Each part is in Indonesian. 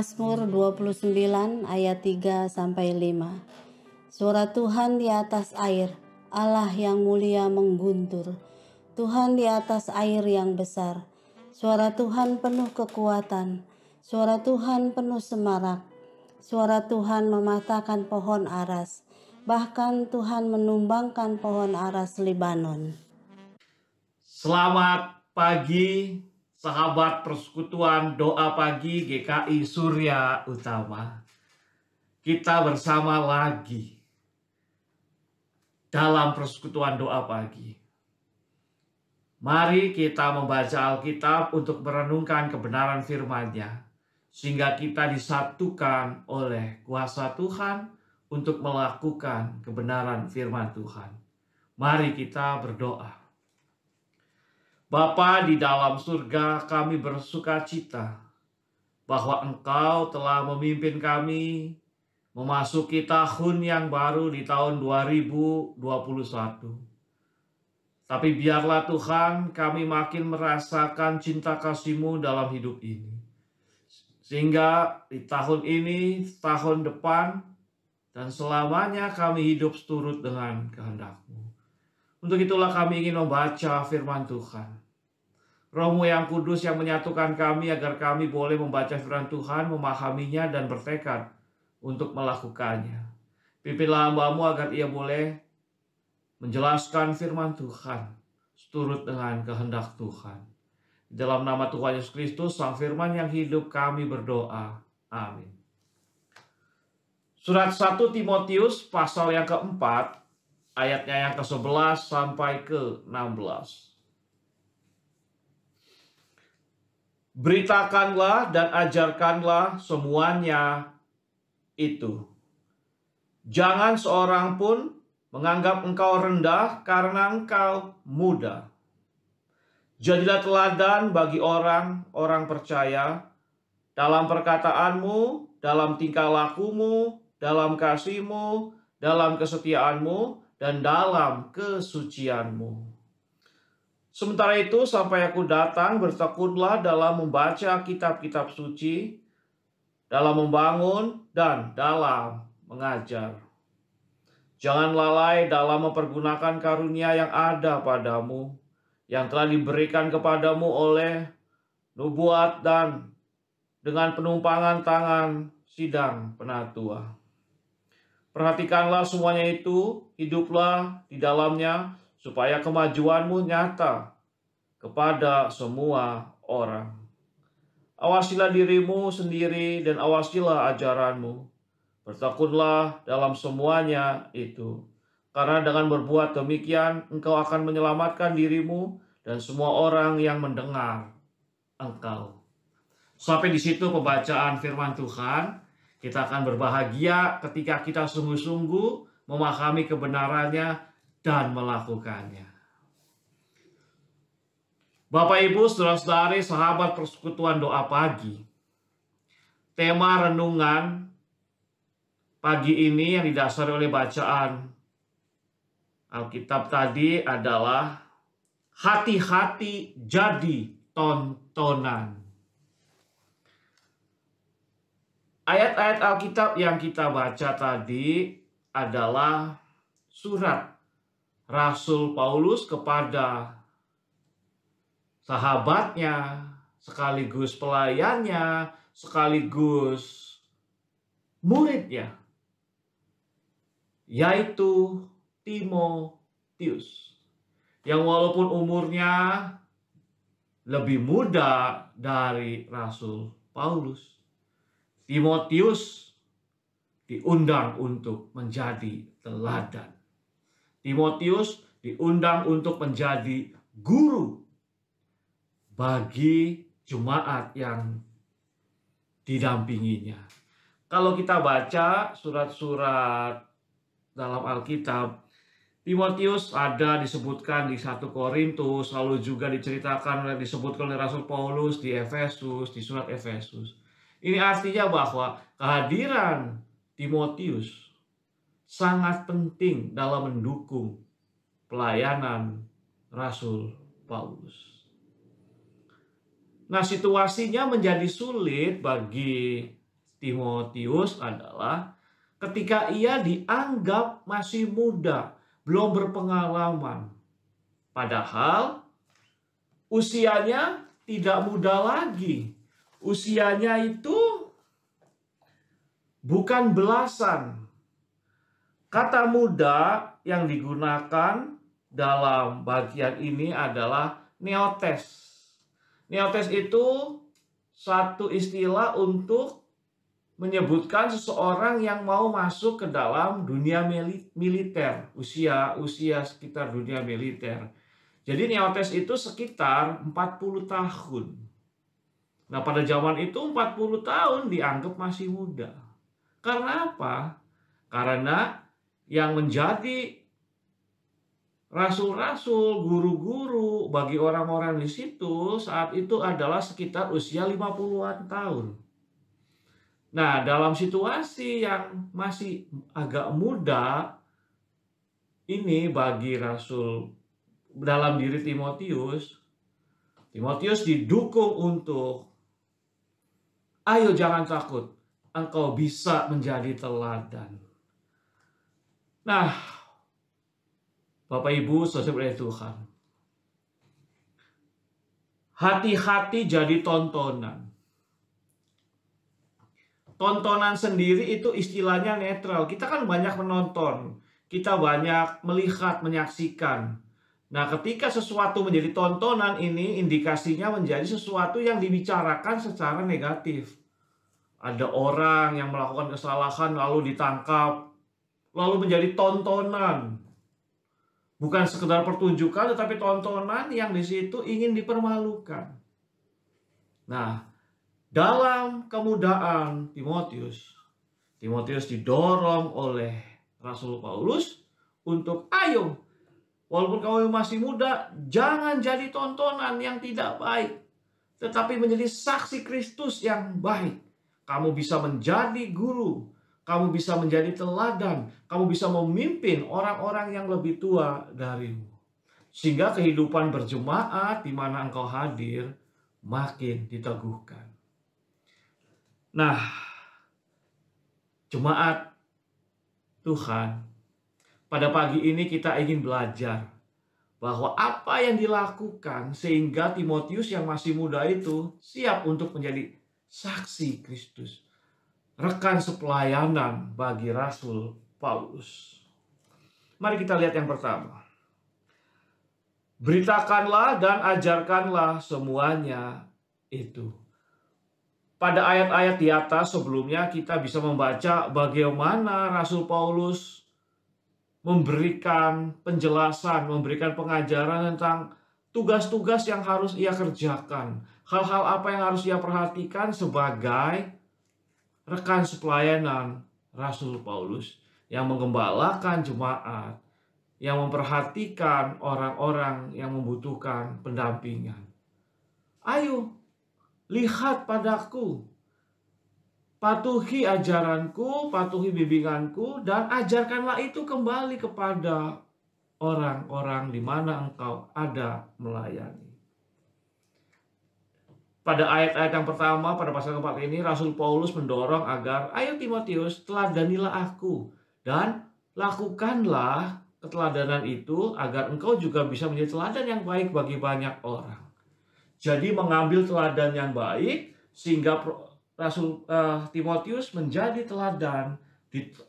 Mazmur 29 ayat 3 sampai 5. Suara Tuhan di atas air, Allah yang mulia mengguntur. Tuhan di atas air yang besar. Suara Tuhan penuh kekuatan. Suara Tuhan penuh semarak. Suara Tuhan mematahkan pohon aras. Bahkan Tuhan menumbangkan pohon aras Libanon. Selamat pagi sahabat persekutuan doa pagi GKI Surya Utama. Kita bersama lagi dalam persekutuan doa pagi. Mari kita membaca Alkitab untuk merenungkan kebenaran firman-Nya sehingga kita disatukan oleh kuasa Tuhan untuk melakukan kebenaran firman Tuhan. Mari kita berdoa. Bapa di dalam surga kami bersuka cita bahwa engkau telah memimpin kami memasuki tahun yang baru di tahun 2021. Tapi biarlah Tuhan kami makin merasakan cinta kasihMu dalam hidup ini. Sehingga di tahun ini, tahun depan, dan selamanya kami hidup seturut dengan kehendakMu. Untuk itulah kami ingin membaca firman Tuhan. Rohmu yang kudus yang menyatukan kami agar kami boleh membaca firman Tuhan, memahaminya, dan bertekad untuk melakukannya. Pimpinlah hambamu agar ia boleh menjelaskan firman Tuhan seturut dengan kehendak Tuhan. Dalam nama Tuhan Yesus Kristus, Sang Firman yang hidup kami berdoa. Amin. Surat 1 Timotius pasal yang keempat, ayatnya yang ke-11 sampai ke-16. Beritakanlah dan ajarkanlah semuanya itu. Jangan seorang pun menganggap engkau rendah karena engkau muda. Jadilah teladan bagi orang-orang percaya dalam perkataanmu, dalam tingkah lakumu, dalam kasihmu, dalam kesetiaanmu, dan dalam kesucianmu. Sementara itu, sampai aku datang, bertekunlah dalam membaca kitab-kitab suci, dalam membangun, dan dalam mengajar. Jangan lalai dalam mempergunakan karunia yang ada padamu, yang telah diberikan kepadamu oleh nubuat dan dengan penumpangan tangan sidang penatua. Perhatikanlah semuanya itu, hiduplah di dalamnya supaya kemajuanmu nyata kepada semua orang. Awasilah dirimu sendiri dan awasilah ajaranmu. Bertakunlah dalam semuanya itu. Karena dengan berbuat demikian, engkau akan menyelamatkan dirimu dan semua orang yang mendengar engkau. Sampai di situ pembacaan firman Tuhan. Kita akan berbahagia ketika kita sungguh-sungguh memahami kebenarannya dan melakukannya. Bapak Ibu, saudara-saudari, sahabat persekutuan doa pagi. Tema renungan pagi ini yang didasari oleh bacaan Alkitab tadi adalah hati-hati jadi tontonan. Ayat-ayat Alkitab yang kita baca tadi adalah surat Rasul Paulus kepada sahabatnya, sekaligus pelayannya, sekaligus muridnya, yaitu Timotius. Yang walaupun umurnya lebih muda dari Rasul Paulus. Timotius diundang untuk menjadi teladan. Timotius diundang untuk menjadi guru bagi jemaat yang didampinginya. Kalau kita baca surat-surat dalam Alkitab, Timotius ada disebutkan di 1 Korintus, lalu juga diceritakan oleh disebutkan oleh Rasul Paulus di Efesus, di surat Efesus. Ini artinya bahwa kehadiran Timotius sangat penting dalam mendukung pelayanan Rasul Paulus. Nah, situasinya menjadi sulit bagi Timotius adalah ketika ia dianggap masih muda, belum berpengalaman. Padahal usianya tidak muda lagi. Usianya itu bukan belasan, Kata muda yang digunakan dalam bagian ini adalah neotes. Neotes itu satu istilah untuk menyebutkan seseorang yang mau masuk ke dalam dunia militer, usia usia sekitar dunia militer. Jadi neotes itu sekitar 40 tahun. Nah, pada zaman itu 40 tahun dianggap masih muda. Karena apa? Karena yang menjadi rasul-rasul, guru-guru bagi orang-orang di situ saat itu adalah sekitar usia 50-an tahun. Nah, dalam situasi yang masih agak muda ini bagi rasul dalam diri Timotius, Timotius didukung untuk ayo jangan takut, engkau bisa menjadi teladan. Nah, Bapak Ibu, sosok dari Tuhan. Hati-hati jadi tontonan. Tontonan sendiri itu istilahnya netral. Kita kan banyak menonton, kita banyak melihat, menyaksikan. Nah, ketika sesuatu menjadi tontonan ini indikasinya menjadi sesuatu yang dibicarakan secara negatif. Ada orang yang melakukan kesalahan lalu ditangkap, lalu menjadi tontonan. Bukan sekedar pertunjukan tetapi tontonan yang di situ ingin dipermalukan. Nah, dalam kemudaan Timotius, Timotius didorong oleh Rasul Paulus untuk ayo walaupun kamu masih muda jangan jadi tontonan yang tidak baik tetapi menjadi saksi Kristus yang baik. Kamu bisa menjadi guru, kamu bisa menjadi teladan. Kamu bisa memimpin orang-orang yang lebih tua darimu. Sehingga kehidupan berjemaat di mana engkau hadir makin diteguhkan. Nah, jemaat Tuhan, pada pagi ini kita ingin belajar bahwa apa yang dilakukan sehingga Timotius yang masih muda itu siap untuk menjadi saksi Kristus rekan sepelayanan bagi Rasul Paulus. Mari kita lihat yang pertama. Beritakanlah dan ajarkanlah semuanya itu. Pada ayat-ayat di atas sebelumnya kita bisa membaca bagaimana Rasul Paulus memberikan penjelasan, memberikan pengajaran tentang tugas-tugas yang harus ia kerjakan, hal-hal apa yang harus ia perhatikan sebagai rekan sepelayanan Rasul Paulus yang menggembalakan jemaat, yang memperhatikan orang-orang yang membutuhkan pendampingan. Ayo, lihat padaku. Patuhi ajaranku, patuhi bimbinganku, dan ajarkanlah itu kembali kepada orang-orang di mana engkau ada melayani. Pada ayat-ayat yang pertama pada pasal keempat ini Rasul Paulus mendorong agar ayo Timotius teladanilah aku dan lakukanlah keteladanan itu agar engkau juga bisa menjadi teladan yang baik bagi banyak orang. Jadi mengambil teladan yang baik sehingga Rasul uh, Timotius menjadi teladan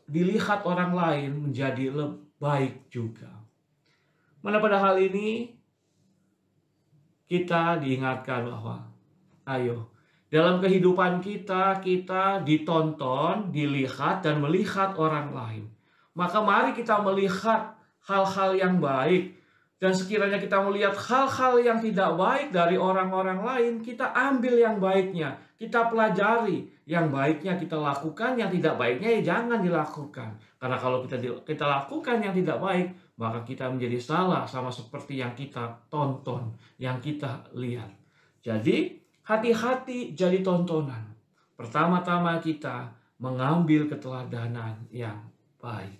dilihat orang lain menjadi lebih baik juga. Mana pada hal ini kita diingatkan bahwa Ayo, dalam kehidupan kita, kita ditonton, dilihat, dan melihat orang lain. Maka mari kita melihat hal-hal yang baik. Dan sekiranya kita melihat hal-hal yang tidak baik dari orang-orang lain, kita ambil yang baiknya, kita pelajari yang baiknya kita lakukan, yang tidak baiknya ya jangan dilakukan. Karena kalau kita kita lakukan yang tidak baik, maka kita menjadi salah sama seperti yang kita tonton, yang kita lihat. Jadi hati-hati jadi tontonan. Pertama-tama kita mengambil keteladanan yang baik.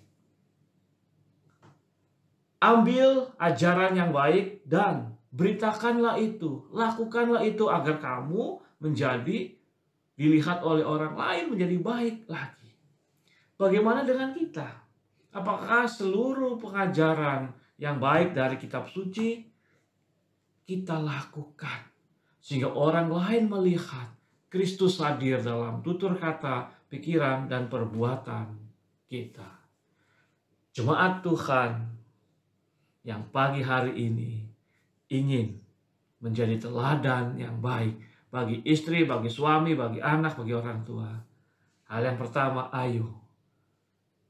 Ambil ajaran yang baik dan beritakanlah itu, lakukanlah itu agar kamu menjadi dilihat oleh orang lain menjadi baik lagi. Bagaimana dengan kita? Apakah seluruh pengajaran yang baik dari kitab suci kita lakukan? sehingga orang lain melihat Kristus hadir dalam tutur kata, pikiran, dan perbuatan kita. Jemaat Tuhan yang pagi hari ini ingin menjadi teladan yang baik bagi istri, bagi suami, bagi anak, bagi orang tua. Hal yang pertama, ayo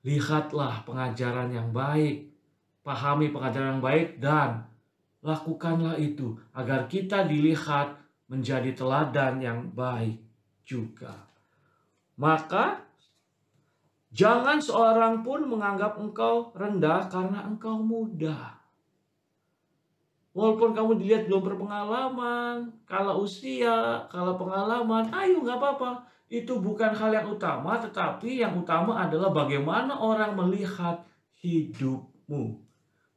lihatlah pengajaran yang baik, pahami pengajaran yang baik, dan lakukanlah itu agar kita dilihat menjadi teladan yang baik juga. Maka jangan seorang pun menganggap engkau rendah karena engkau muda. Walaupun kamu dilihat belum berpengalaman, kalau usia, kalau pengalaman, ayo nggak apa-apa. Itu bukan hal yang utama, tetapi yang utama adalah bagaimana orang melihat hidupmu.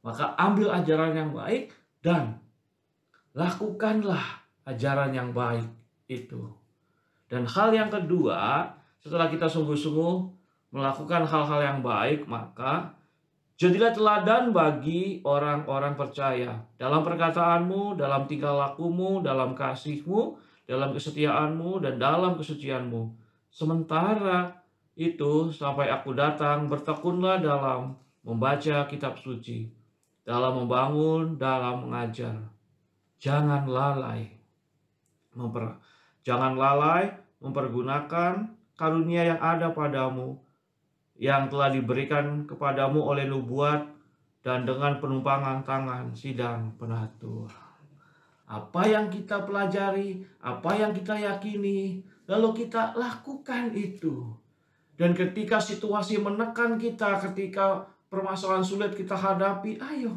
Maka ambil ajaran yang baik dan lakukanlah ajaran yang baik itu. Dan hal yang kedua, setelah kita sungguh-sungguh melakukan hal-hal yang baik, maka jadilah teladan bagi orang-orang percaya. Dalam perkataanmu, dalam tingkah lakumu, dalam kasihmu, dalam kesetiaanmu, dan dalam kesucianmu. Sementara itu, sampai aku datang, bertekunlah dalam membaca kitab suci, dalam membangun, dalam mengajar. Jangan lalai memper jangan lalai mempergunakan karunia yang ada padamu yang telah diberikan kepadamu oleh nubuat dan dengan penumpangan tangan sidang penatur. Apa yang kita pelajari, apa yang kita yakini, lalu kita lakukan itu. Dan ketika situasi menekan kita, ketika permasalahan sulit kita hadapi, ayo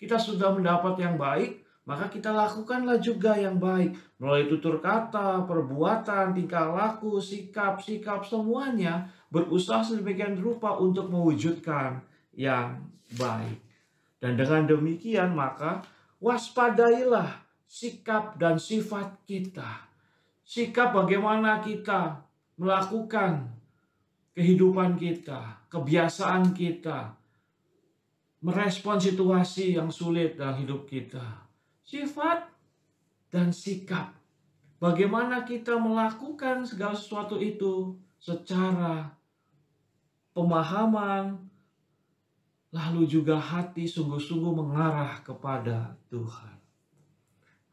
kita sudah mendapat yang baik, maka kita lakukanlah juga yang baik. melalui tutur kata, perbuatan, tingkah laku, sikap-sikap semuanya berusaha sedemikian rupa untuk mewujudkan yang baik. Dan dengan demikian maka waspadailah sikap dan sifat kita. Sikap bagaimana kita melakukan kehidupan kita, kebiasaan kita, merespon situasi yang sulit dalam hidup kita sifat, dan sikap. Bagaimana kita melakukan segala sesuatu itu secara pemahaman, lalu juga hati sungguh-sungguh mengarah kepada Tuhan.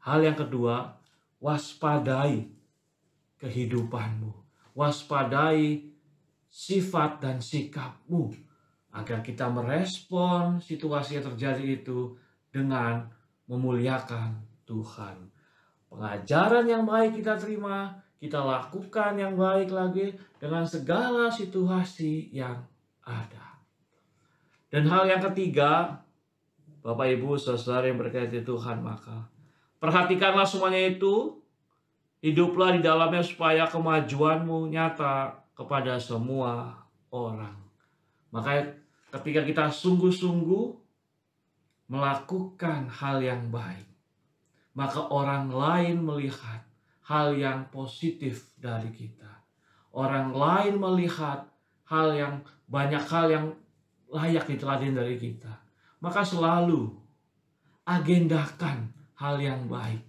Hal yang kedua, waspadai kehidupanmu, waspadai sifat dan sikapmu, agar kita merespon situasi yang terjadi itu dengan memuliakan Tuhan. Pengajaran yang baik kita terima, kita lakukan yang baik lagi dengan segala situasi yang ada. Dan hal yang ketiga, Bapak Ibu Saudara yang berkaitan Tuhan, maka perhatikanlah semuanya itu, hiduplah di dalamnya supaya kemajuanmu nyata kepada semua orang. Maka ketika kita sungguh-sungguh melakukan hal yang baik, maka orang lain melihat hal yang positif dari kita. Orang lain melihat hal yang banyak hal yang layak diteladani dari kita. Maka selalu agendakan hal yang baik.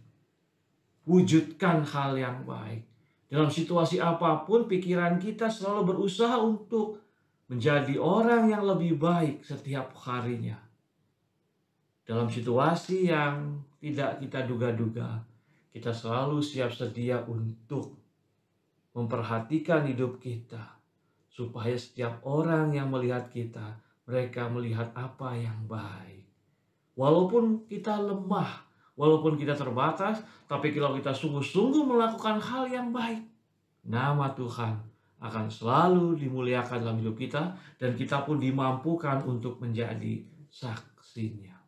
Wujudkan hal yang baik. Dalam situasi apapun pikiran kita selalu berusaha untuk menjadi orang yang lebih baik setiap harinya dalam situasi yang tidak kita duga-duga, kita selalu siap sedia untuk memperhatikan hidup kita, supaya setiap orang yang melihat kita, mereka melihat apa yang baik. Walaupun kita lemah, walaupun kita terbatas, tapi kalau kita sungguh-sungguh melakukan hal yang baik, nama Tuhan akan selalu dimuliakan dalam hidup kita dan kita pun dimampukan untuk menjadi saksinya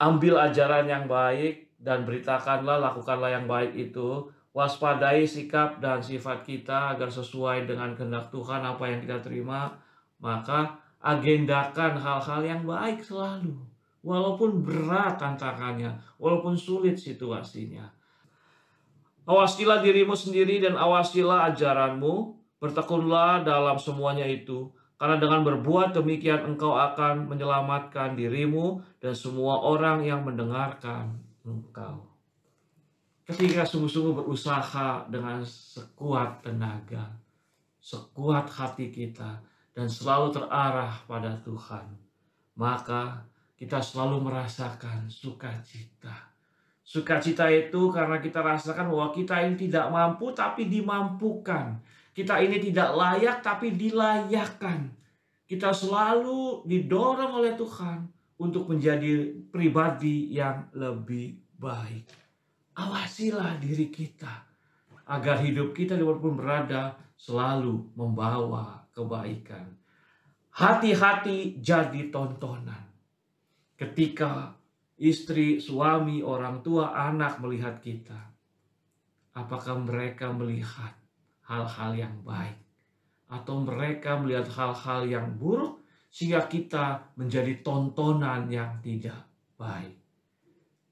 ambil ajaran yang baik dan beritakanlah, lakukanlah yang baik itu. Waspadai sikap dan sifat kita agar sesuai dengan kehendak Tuhan apa yang kita terima. Maka agendakan hal-hal yang baik selalu. Walaupun berat tantangannya, walaupun sulit situasinya. Awasilah dirimu sendiri dan awasilah ajaranmu. Bertekunlah dalam semuanya itu karena dengan berbuat demikian engkau akan menyelamatkan dirimu dan semua orang yang mendengarkan engkau. Ketika sungguh-sungguh berusaha dengan sekuat tenaga, sekuat hati kita, dan selalu terarah pada Tuhan, maka kita selalu merasakan sukacita. Sukacita itu karena kita rasakan bahwa kita ini tidak mampu tapi dimampukan. Kita ini tidak layak tapi dilayakkan. Kita selalu didorong oleh Tuhan untuk menjadi pribadi yang lebih baik. Awasilah diri kita agar hidup kita dimanapun berada selalu membawa kebaikan. Hati-hati jadi tontonan. Ketika istri, suami, orang tua, anak melihat kita. Apakah mereka melihat hal-hal yang baik. Atau mereka melihat hal-hal yang buruk sehingga kita menjadi tontonan yang tidak baik.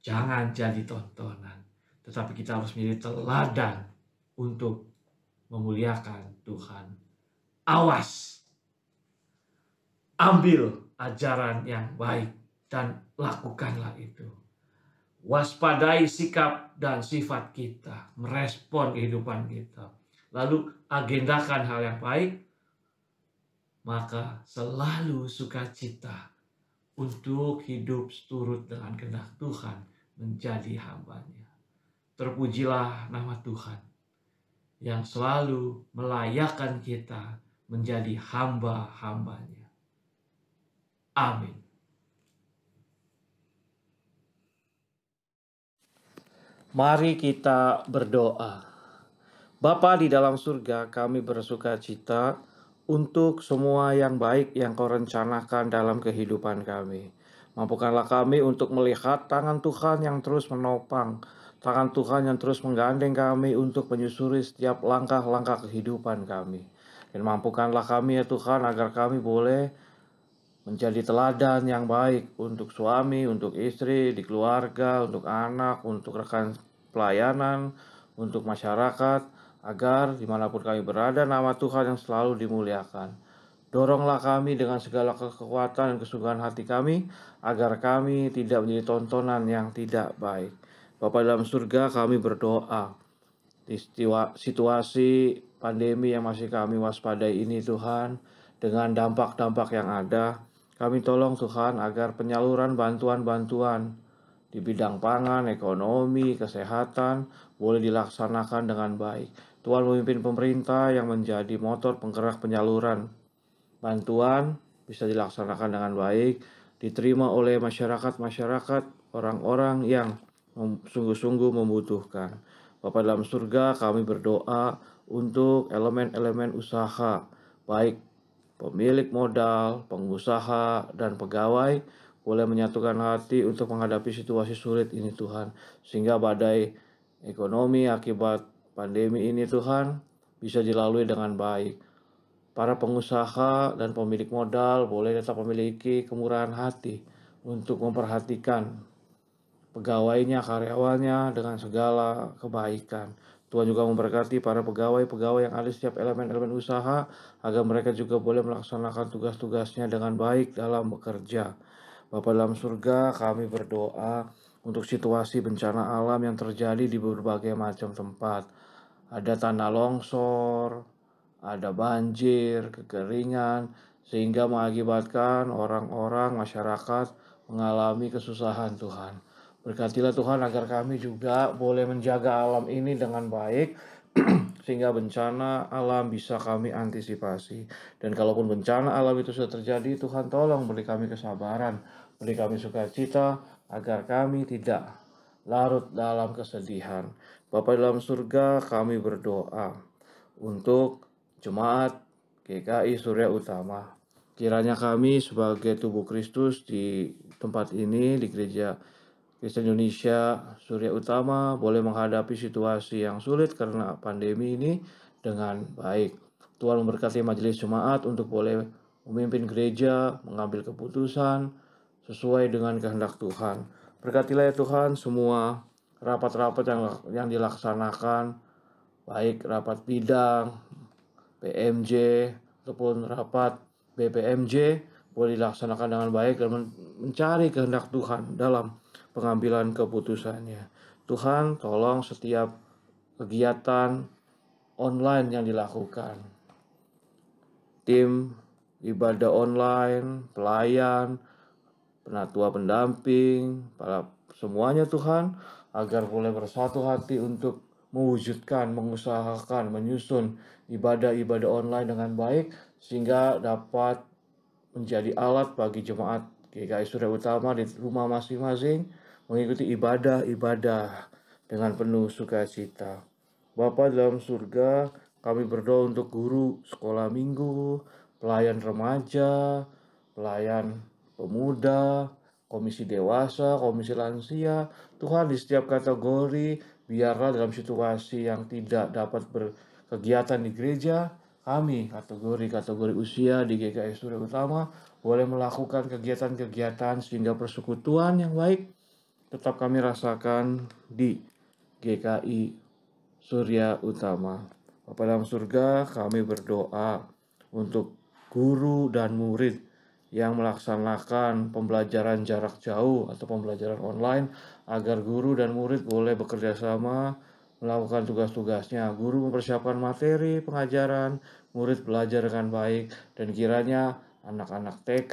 Jangan jadi tontonan, tetapi kita harus menjadi teladan untuk memuliakan Tuhan. Awas, ambil ajaran yang baik dan lakukanlah itu. Waspadai sikap dan sifat kita, merespon kehidupan kita lalu agendakan hal yang baik, maka selalu sukacita untuk hidup seturut dengan kehendak Tuhan menjadi hambanya. Terpujilah nama Tuhan yang selalu melayakan kita menjadi hamba-hambanya. Amin. Mari kita berdoa. Bapa di dalam surga, kami bersuka cita untuk semua yang baik yang kau rencanakan dalam kehidupan kami. Mampukanlah kami untuk melihat tangan Tuhan yang terus menopang, tangan Tuhan yang terus menggandeng kami untuk menyusuri setiap langkah-langkah kehidupan kami. Dan mampukanlah kami ya Tuhan agar kami boleh menjadi teladan yang baik untuk suami, untuk istri, di keluarga, untuk anak, untuk rekan pelayanan, untuk masyarakat, agar dimanapun kami berada, nama Tuhan yang selalu dimuliakan. Doronglah kami dengan segala kekuatan dan kesukaan hati kami, agar kami tidak menjadi tontonan yang tidak baik. Bapak dalam surga kami berdoa. Di situasi pandemi yang masih kami waspadai ini Tuhan, dengan dampak-dampak yang ada, kami tolong Tuhan agar penyaluran bantuan-bantuan di bidang pangan, ekonomi, kesehatan boleh dilaksanakan dengan baik. Tuhan memimpin pemerintah yang menjadi motor penggerak penyaluran. Bantuan bisa dilaksanakan dengan baik, diterima oleh masyarakat-masyarakat, orang-orang yang sungguh-sungguh membutuhkan. Bapak dalam surga, kami berdoa untuk elemen-elemen usaha, baik pemilik modal, pengusaha, dan pegawai, boleh menyatukan hati untuk menghadapi situasi sulit ini Tuhan. Sehingga badai ekonomi akibat pandemi ini Tuhan bisa dilalui dengan baik. Para pengusaha dan pemilik modal boleh tetap memiliki kemurahan hati untuk memperhatikan pegawainya, karyawannya dengan segala kebaikan. Tuhan juga memberkati para pegawai-pegawai yang ada setiap elemen-elemen usaha agar mereka juga boleh melaksanakan tugas-tugasnya dengan baik dalam bekerja. Bapak dalam surga, kami berdoa untuk situasi bencana alam yang terjadi di berbagai macam tempat. Ada tanah longsor, ada banjir, kekeringan, sehingga mengakibatkan orang-orang masyarakat mengalami kesusahan Tuhan. Berkatilah Tuhan agar kami juga boleh menjaga alam ini dengan baik sehingga bencana alam bisa kami antisipasi. Dan kalaupun bencana alam itu sudah terjadi, Tuhan tolong beri kami kesabaran, beri kami sukacita, agar kami tidak larut dalam kesedihan. Bapak dalam surga, kami berdoa untuk jemaat GKI Surya Utama. Kiranya kami sebagai tubuh Kristus di tempat ini, di gereja Kristen Indonesia, Surya Utama boleh menghadapi situasi yang sulit karena pandemi ini dengan baik. Tuhan memberkati majelis jemaat untuk boleh memimpin gereja, mengambil keputusan sesuai dengan kehendak Tuhan. Berkatilah ya Tuhan semua rapat-rapat yang, yang dilaksanakan, baik rapat bidang, PMJ, ataupun rapat BPMJ, boleh dilaksanakan dengan baik dan mencari kehendak Tuhan dalam pengambilan keputusannya. Tuhan tolong setiap kegiatan online yang dilakukan. Tim ibadah online, pelayan, penatua pendamping, para semuanya Tuhan agar boleh bersatu hati untuk mewujudkan, mengusahakan, menyusun ibadah-ibadah online dengan baik sehingga dapat menjadi alat bagi jemaat GKI Surya Utama di rumah masing-masing mengikuti ibadah-ibadah dengan penuh sukacita. Bapa dalam surga, kami berdoa untuk guru sekolah minggu, pelayan remaja, pelayan pemuda, komisi dewasa, komisi lansia. Tuhan di setiap kategori, biarlah dalam situasi yang tidak dapat berkegiatan di gereja, kami kategori-kategori usia di GKI Surya Utama boleh melakukan kegiatan-kegiatan sehingga persekutuan yang baik tetap kami rasakan di GKI Surya Utama. Bapak dalam surga, kami berdoa untuk guru dan murid yang melaksanakan pembelajaran jarak jauh atau pembelajaran online agar guru dan murid boleh bekerja sama melakukan tugas-tugasnya. Guru mempersiapkan materi pengajaran, murid belajar dengan baik, dan kiranya anak-anak TK,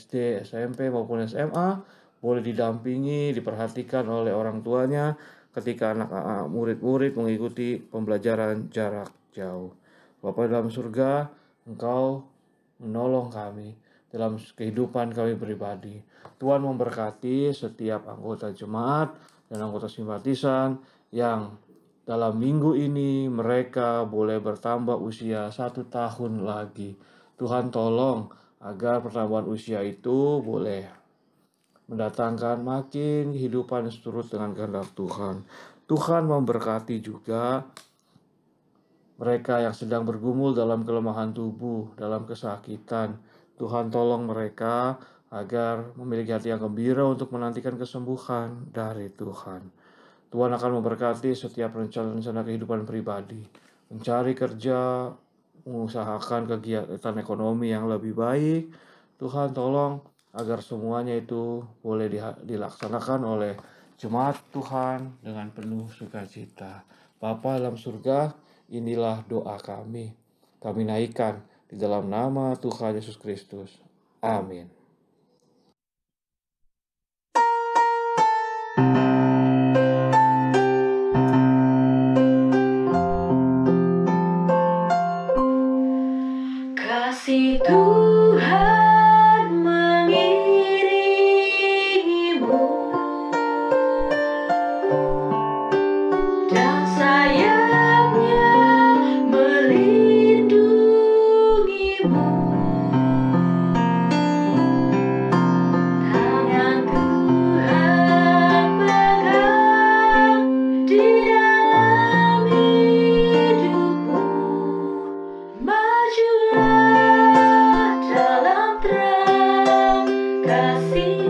SD, SMP maupun SMA boleh didampingi, diperhatikan oleh orang tuanya ketika anak murid-murid mengikuti pembelajaran jarak jauh. Bapak dalam surga, Engkau menolong kami dalam kehidupan kami pribadi. Tuhan memberkati setiap anggota jemaat dan anggota simpatisan yang dalam minggu ini mereka boleh bertambah usia satu tahun lagi. Tuhan tolong agar pertambahan usia itu boleh mendatangkan makin kehidupan seturut dengan kehendak Tuhan. Tuhan memberkati juga mereka yang sedang bergumul dalam kelemahan tubuh, dalam kesakitan. Tuhan tolong mereka agar memiliki hati yang gembira untuk menantikan kesembuhan dari Tuhan. Tuhan akan memberkati setiap rencana-rencana kehidupan pribadi, mencari kerja, mengusahakan kegiatan ekonomi yang lebih baik. Tuhan tolong agar semuanya itu boleh dilaksanakan oleh jemaat Tuhan dengan penuh sukacita. Bapa dalam surga, inilah doa kami. Kami naikkan di dalam nama Tuhan Yesus Kristus. Amin. assim.